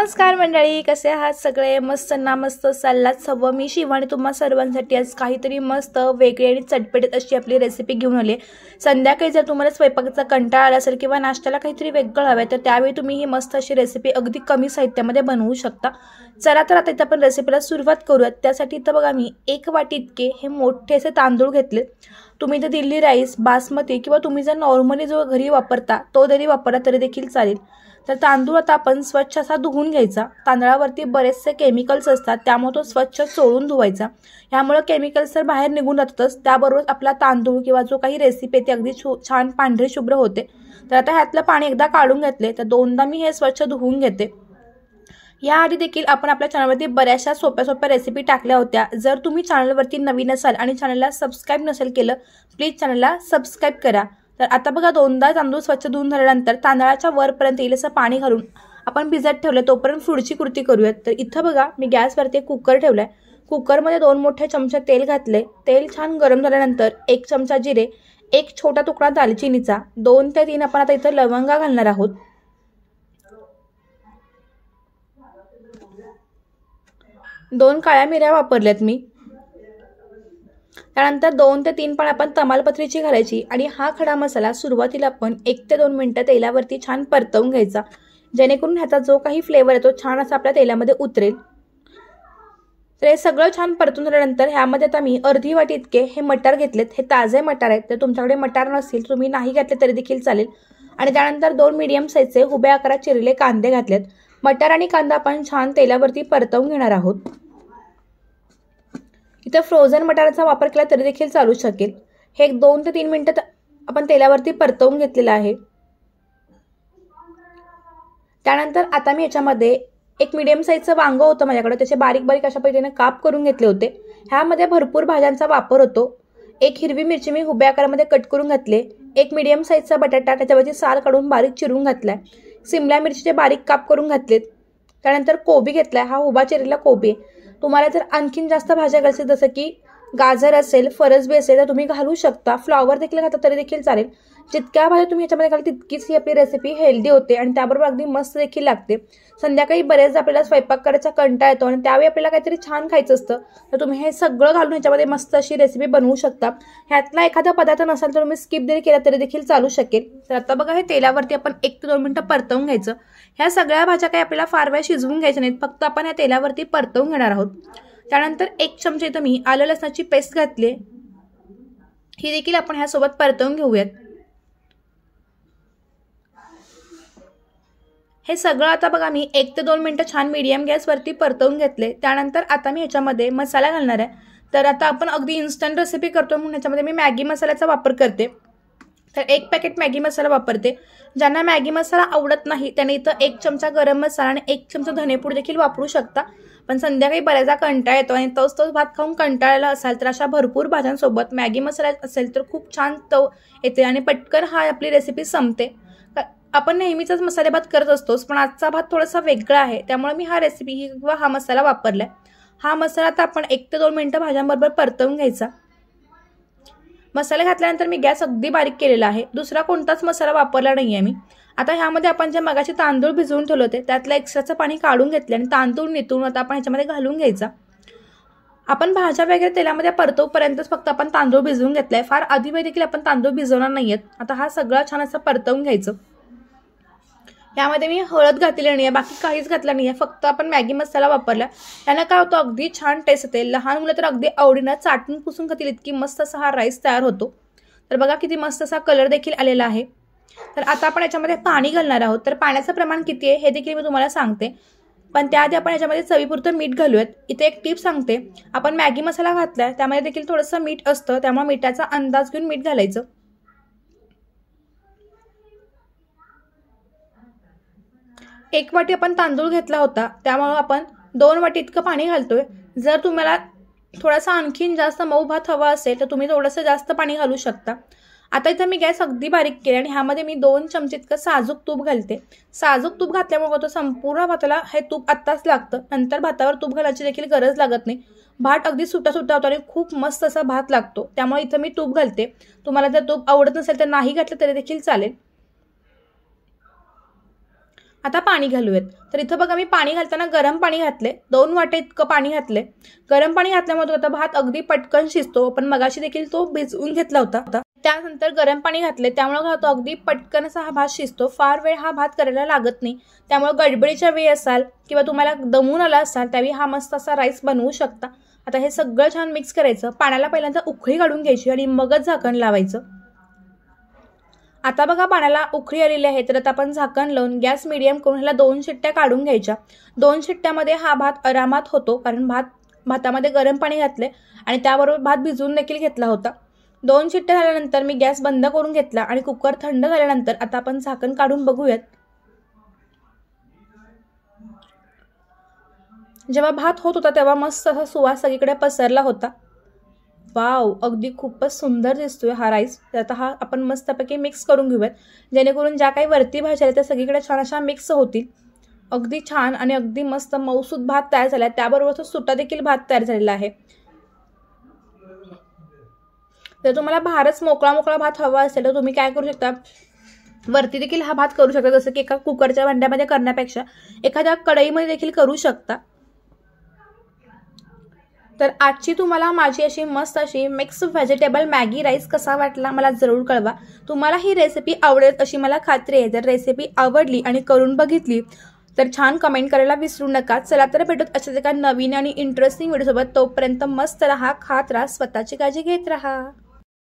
नमस्कार मंडळी कसे आहात सगळे मस्त ना मस्त सल्लात सव मी शिव आणि तुम्हा सर्वांसाठी आज काहीतरी मस्त वेगळी आणि चटपटीत अशी आपली रेसिपी घेऊन आली संध्याकाळी जर तुम्हाला स्वयंपाकाचा कंटाळा आला असेल किंवा नाश्त्याला काहीतरी वेगळं हवं आहे तर त्यावेळी तुम्ही ही मस्त अशी रेसिपी अगदी कमी साहित्यामध्ये बनवू शकता चला तर आता इथं आपण रेसिपीला सुरुवात करूयात त्यासाठी इथं बघा मी एक वाटी इतके हे मोठे असे तांदूळ घेतले तुम्ही इथं दिल्ली राईस बासमती किंवा तुम्ही जर नॉर्मली जो घरी वापरता तो जरी वापरला तरी देखील चालेल तर तांदूळ आता आपण स्वच्छ असा धुवून घ्यायचा तांदळावरती बरेचसे केमिकल्स असतात त्यामुळे तो स्वच्छ चोळून धुवायचा ह्यामुळे केमिकल्स तर बाहेर निघून जातातच त्याबरोबर आपला तांदूळ किंवा जो काही रेसिपी आहे ती अगदी छान पांढरे शुभ्र होते तर आता ह्यातलं पाणी एकदा काढून घेतले तर दोनदा मी हे स्वच्छ धुवून घेते याआधी देखील आपण आपल्या चॅनलवरती बऱ्याचशा सोप्या सोप्या रेसिपी टाकल्या होत्या जर तुम्ही चॅनलवरती नवीन असाल आणि चॅनलला सबस्क्राईब नसेल केलं प्लीज चॅनलला सबस्क्राईब करा तर आता बघा दोनदा तांदूळ स्वच्छ धुवून झाल्यानंतर तांदळाच्या वरपर्यंत येईल असं पाणी घालून आपण भिजत ठेवलं तोपर्यंत पुढची कृती करूयात तर इथं बघा मी गॅसवरती कुकर ठेवला आहे कुकरमध्ये दोन मोठे चमचे तेल घातले तेल छान गरम झाल्यानंतर एक चमचा जिरे एक छोटा तुकडा दालचिनीचा दोन ते तीन आपण आता इथं लवंगा घालणार आहोत दोन काळ्या मिऱ्या वापरल्यात मी त्यानंतर दोन ते तीन पण आपण तमालपत्रीची घालायची आणि हा खडा मसाला सुरुवातीला आपण एक ते दोन मिनटं तेलावरती छान परतवून घ्यायचा जेणेकरून ह्याचा जो काही फ्लेवर आहे तो छान असा आपल्या तेलामध्ये उतरेल तर हे सगळं छान परतून झाल्यानंतर ह्यामध्ये आता मी अर्धी वाटी इतके हे मटार घेतलेत हे ताजे मटार आहेत तर तुमच्याकडे मटार नसतील तुम्ही नाही घातले तरी देखील चालेल आणि त्यानंतर दोन मीडियम साईजचे हुब्या आकारात चिरले कांदे घातलेत मटार आणि कांदा आपण छान तेलावरती परतवून घेणार आहोत इथं फ्रोझन मटारचा वापर केला तरी देखील चालू शकेल हे एक दोन ते तीन मिनटं आपण तेलावरती परतवून घेतलेलं आहे त्यानंतर आता मी याच्यामध्ये एक मीडियम साईजचं वांगं होतं माझ्याकडं त्याचे बारीक बारीक अशा पद्धतीने काप करून घेतले होते ह्यामध्ये भरपूर भाज्यांचा वापर होतो एक हिरवी मिरची मी हुब्या आकारामध्ये कट करून घातले एक मिडियम साईजचा बटाटा त्याच्यावरती साल काढून बारीक चिरून घातला आहे सिमला मिरचीचे बारीक काप करून घातलेत त्यानंतर कोबी घेतला हा उभा चिरेला कोबी तुम्हाला जर आणखीन जास्त भाज्या करायचे जसं की गाजर असेल फरसबी असेल तर तुम्ही घालू शकता फ्लॉवर देखील घातला तरी देखील चालेल जितक्या भाज्या तुम्ही याच्यामध्ये घाल तितकीच ही आपली रेसिपी हेल्दी होते आणि त्याबरोबर अगदी मस्त देखील लागते संध्याकाळी बरेचदा आपल्याला स्वयंपाक करायचा कंटा येतो आणि त्यावेळी आपल्याला काहीतरी छान खायचं असतं तर तुम्ही हे सगळं घालून याच्यामध्ये मस्त अशी रेसिपी बनवू शकता ह्यातला एखादा पदार्थ नसेल तर तुम्ही स्किप जरी केला तरी देखील चालू शकेल तर आता बघा हे तेलावरती आपण एक ते दोन मिनटं परतवून घ्यायचं ह्या सगळ्या भाज्या काही आपल्याला फार वेळ शिजवून घ्यायच्या नाहीत फक्त आपण ह्या तेलावरती परतवून घेणार आहोत त्यानंतर एक चमचे इथं मी आलं लसणाची पेस्ट घातली ही देखील आपण ह्यासोबत परतवून घेऊयात हे सगळं आता बघा मी एक ते दोन मिनटं छान मीडियम गॅसवरती परतवून घेतले त्यानंतर आता मी ह्याच्यामध्ये मसाला घालणार आहे तर आता आपण अगदी इन्स्टंट रेसिपी करतो म्हणून ह्याच्यामध्ये मी मॅगी मसाल्याचा वापर करते तर एक पॅकेट मॅगी मसाला वापरते ज्यांना मॅगी मसाला आवडत नाही त्यांनी इथं एक चमचा गरम मसाला आणि एक चमचा धनेपूड देखील वापरू शकता पण संध्याकाळी बऱ्याचदा कंटाळ येतो आणि तोच तोच भात खाऊन कंटाळला असाल तर अशा भरपूर भाज्यांसोबत मॅगी मसाला असेल तर खूप छान तव येते आणि पटकन हा आपली रेसिपी संपते आपण नेहमीच मसाले भात करत असतोच पण आजचा भात थोडासा वेगळा आहे त्यामुळे मी हा रेसिपी ही किंवा हा मसाला वापरला आहे हा मसाला तर आपण एक ते दोन मिनटं भाज्यांबरोबर परतवून घ्यायचा मसाले घातल्यानंतर मी गॅस अगदी बारीक केलेला आहे दुसरा कोणताच मसाला वापरला नाही आहे मी आता ह्यामध्ये आपण जे मगाचे तांदूळ भिजवून ठेवले होते त्यातलं एक्स्ट्राचं पाणी काढून घेतलं आणि तांदूळ नितून आता आपण ह्याच्यामध्ये घालून घ्यायचा आपण भाज्या वगैरे तेलामध्ये परतवपर्यंतच फक्त आपण तांदूळ भिजवून घेतलाय फार आधी देखील आपण तांदूळ भिजवणार नाही आहेत आता हा सगळा छान असं परतवून घ्यायचं यामध्ये मी हळद घातलेली नाही आहे बाकी काहीच घातलं नाही आहे फक्त आपण मॅगी मसाला वापरला यानं काय होतं अगदी छान टेस्ट येते लहान मुलं तर अगदी आवडीनं चाटून पुसून खातील इतकी मस्त असा हा राईस तयार होतो तर बघा किती मस्त असा कलर देखील आलेला आहे तर आता आपण याच्यामध्ये पाणी घालणार आहोत तर पाण्याचं प्रमाण किती आहे हे देखील मी तुम्हाला सांगते पण त्याआधी आपण याच्यामध्ये चवीपुरतं मीठ घालूयात इथे एक टिप सांगते आपण मॅगी मसाला घातलाय त्यामध्ये देखील थोडंसं मीठ असतं त्यामुळे मिठाचा अंदाज घेऊन मीठ घालायचं एक वाटी आपण तांदूळ घेतला होता त्यामुळे आपण दोन वाटी इतकं पाणी घालतोय जर तुम्हाला थोडासा आणखीन जास्त मऊ भात हवा असेल तर तुम्ही थोडंसं जास्त पाणी घालू शकता आता इथं मी गॅस अगदी बारीक केली आणि ह्यामध्ये मी दोन चमचे इतकं साजूक तूप घालते साजूक तूप घातल्यामुळे होतं संपूर्ण भाताला हे तूप आत्ताच लागतं नंतर भातावर तूप घालायची देखील गरज लागत नाही भात अगदी सुटा सुटा होतो आणि खूप मस्त असा भात लागतो त्यामुळे इथं मी तूप घालते तुम्हाला जर तूप आवडत नसेल तर नाही घातलं तरी देखील चालेल आता पाणी घालूयात तर इथं बघा मी पाणी घालताना गरम पाणी घातले दोन वाटे इतकं पाणी घातले गरम पाणी घातल्यामुळे आता भात अगदी पटकन शिजतो पण मगाशी देखील तो भिजवून घेतला होता त्यानंतर गरम पाणी घातले त्यामुळे घालतो अगदी पटकन असा हा भात शिजतो फार वेळ हा भात करायला लागत नाही त्यामुळे गडबडीच्या वेळी असाल किंवा तुम्हाला दमून आला असाल त्यावेळी हा मस्त असा राईस बनवू शकता आता हे सगळं छान मिक्स करायचं पाण्याला पहिल्यांदा उखळी काढून घ्यायची आणि मगच झाकण लावायचं आता बघा पाण्याला उखळी आलेली आहे तर आता आपण झाकण लावून गॅस मिडियम करून ह्याला दोन शिट्ट्या काढून घ्यायच्या दोन शिट्ट्यामध्ये हा भात आरामात होतो कारण भात भातामध्ये गरम पाणी घातले आणि त्याबरोबर भात भिजवून देखील घेतला होता दोन शिट्ट्या झाल्यानंतर मी गॅस बंद करून घेतला आणि कुकर थंड झाल्यानंतर आता आपण झाकण काढून बघूयात जेव्हा भात होत होता तेव्हा मस्त असा सुवास सगळीकडे पसरला होता वाव अगदी खूपच सुंदर दिसतोय हा राईस आता हा आपण मस्तपैकी मिक्स करून घेऊयात जेणेकरून ज्या काही वरती भाज्या आहेत त्या सगळीकडे छान अशा मिक्स होतील अगदी छान आणि अगदी मस्त मौसूद भात तयार झाला आहे त्याबरोबरच सुट्टा देखील भात तयार झालेला आहे जर तुम्हाला भारच मोकळा मोकळा भात हवा असेल तर तुम्ही काय करू शकता वरती देखील हा भात करू शकता जसं की एका कुकरच्या भांड्यामध्ये करण्यापेक्षा एखाद्या कढईमध्ये देखील करू शकता तर आजची तुम्हाला माझी अशी मस्त अशी मिक्स व्हेजिटेबल मॅगी राईस कसा वाटला मला जरूर कळवा तुम्हाला ही रेसिपी आवडेल अशी मला खात्री आहे जर रेसिपी आवडली आणि करून बघितली तर छान कमेंट करायला विसरू नका चला तर भेटत अशाच एका नवीन आणि इंटरेस्टिंग व्हिडिओसोबत तोपर्यंत मस्त राहा खात राहा स्वतःची काळजी घेत राहा